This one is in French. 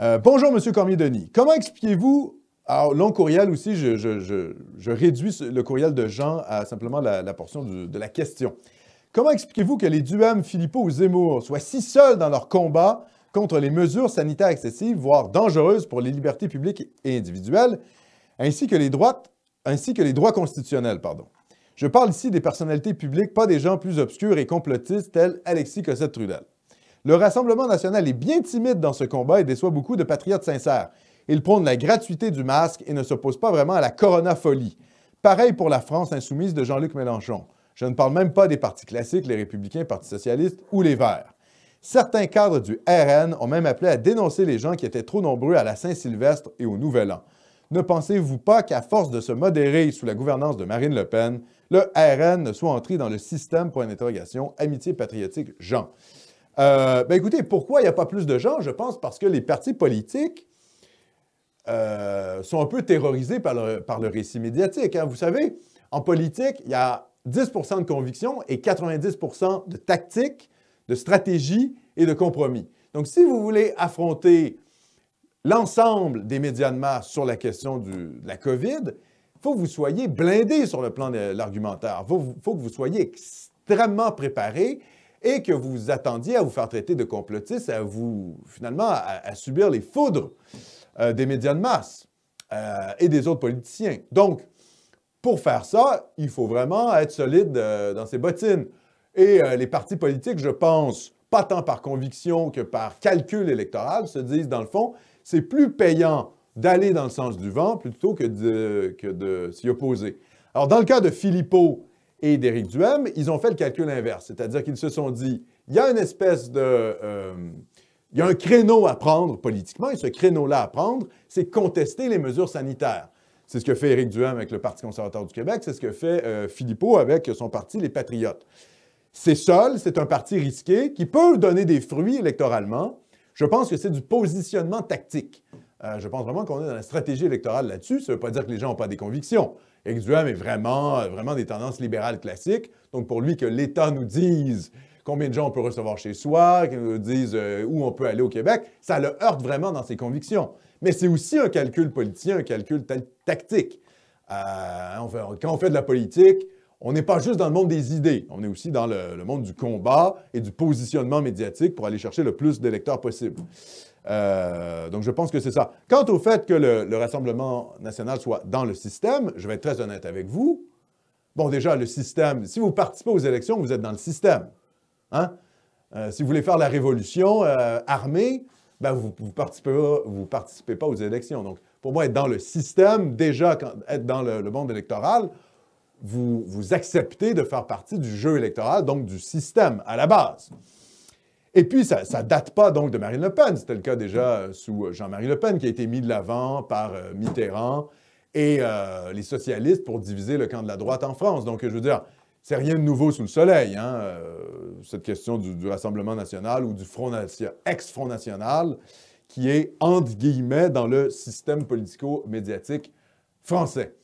Euh, bonjour, Monsieur Cormier-Denis. Comment expliquez-vous, alors long courriel aussi, je, réduis le courriel de Jean à simplement la, portion de la question. Comment expliquez-vous que les Duham, Philippot ou Zemmour soient si seuls dans leur combat contre les mesures sanitaires excessives, voire dangereuses pour les libertés publiques et individuelles, ainsi que les, droits, ainsi que les droits constitutionnels, pardon. Je parle ici des personnalités publiques, pas des gens plus obscurs et complotistes tels Alexis Cossette-Trudel. Le Rassemblement national est bien timide dans ce combat et déçoit beaucoup de patriotes sincères. Il prône la gratuité du masque et ne s'oppose pas vraiment à la corona folie. Pareil pour la France insoumise de Jean-Luc Mélenchon. Je ne parle même pas des partis classiques, les Républicains, Parti socialiste ou les Verts. Certains cadres du RN ont même appelé à dénoncer les gens qui étaient trop nombreux à la Saint-Sylvestre et au Nouvel An. Ne pensez-vous pas qu'à force de se modérer sous la gouvernance de Marine Le Pen, le RN ne soit entré dans le système, point d'interrogation, amitié patriotique Jean? Euh, ben, écoutez, pourquoi il n'y a pas plus de gens? Je pense parce que les partis politiques euh, sont un peu terrorisés par le, récit médiatique. Hein. Vous savez, en politique, il y a 10 de conviction et 90 de tactique, de stratégie et de compromis. Donc, si vous voulez affronter l'ensemble des médias de masse sur la question de la COVID, il faut que vous soyez blindé sur le plan de l'argumentaire. Il faut, faut, que vous soyez extrêmement préparé et que vous vous attendiez à vous faire traiter de complotiste, à vous, finalement, à, subir les foudres euh, des médias de masse euh, et des autres politiciens. Donc, pour faire ça, il faut vraiment être solide euh, dans ses bottines. Et les partis politiques, je pense, pas tant par conviction que par calcul électoral, se disent, dans le fond, c'est plus payant d'aller dans le sens du vent plutôt que de, que de s'y opposer. Alors, dans le cas de Philippot, et d'Éric Duhem, ils ont fait le calcul inverse. C'est-à-dire qu'ils se sont dit, il y a une espèce de... Euh, il y a un créneau à prendre politiquement, et ce créneau-là à prendre, c'est contester les mesures sanitaires. C'est ce que fait Éric Duhem avec le Parti conservateur du Québec, c'est ce que fait euh, Philippot avec son parti, les Patriotes. C'est seul, c'est un parti risqué qui peut donner des fruits électoralement. Je pense que c'est du positionnement tactique. Euh, je pense vraiment qu'on est dans la stratégie électorale là-dessus. Ça ne veut pas dire que les gens n'ont pas des convictions. ex est vraiment, euh, vraiment des tendances libérales classiques. Donc, pour lui, que l'État nous dise combien de gens on peut recevoir chez soi, qu'il nous dise euh, où on peut aller au Québec, ça le heurte vraiment dans ses convictions. Mais c'est aussi un calcul politique, un calcul tactique. quand on fait de la politique, on n'est pas juste dans le monde des idées, on est aussi dans le, monde du combat et du positionnement médiatique pour aller chercher le plus d'électeurs possible. Euh, donc, je pense que c'est ça. Quant au fait que le, Rassemblement national soit dans le système, je vais être très honnête avec vous. Bon, déjà, le système, si vous participez aux élections, vous êtes dans le système. Hein? Euh, si vous voulez faire la révolution euh, armée, ben, vous ne participez, pas aux élections. Donc, pour moi, être dans le système, déjà, être dans le monde électoral, vous, acceptez de faire partie du jeu électoral, donc du système à la base. Et puis, ça ne date pas donc de Marine Le Pen. C'était le cas déjà euh, sous euh, Jean-Marie Le Pen, qui a été mis de l'avant par euh, Mitterrand et les socialistes pour diviser le camp de la droite en France. Donc, je veux dire, c'est rien de nouveau sous le soleil, hein, cette question du, Rassemblement national ou du Front ex-Front National, qui est, entre guillemets, dans le système politico-médiatique français.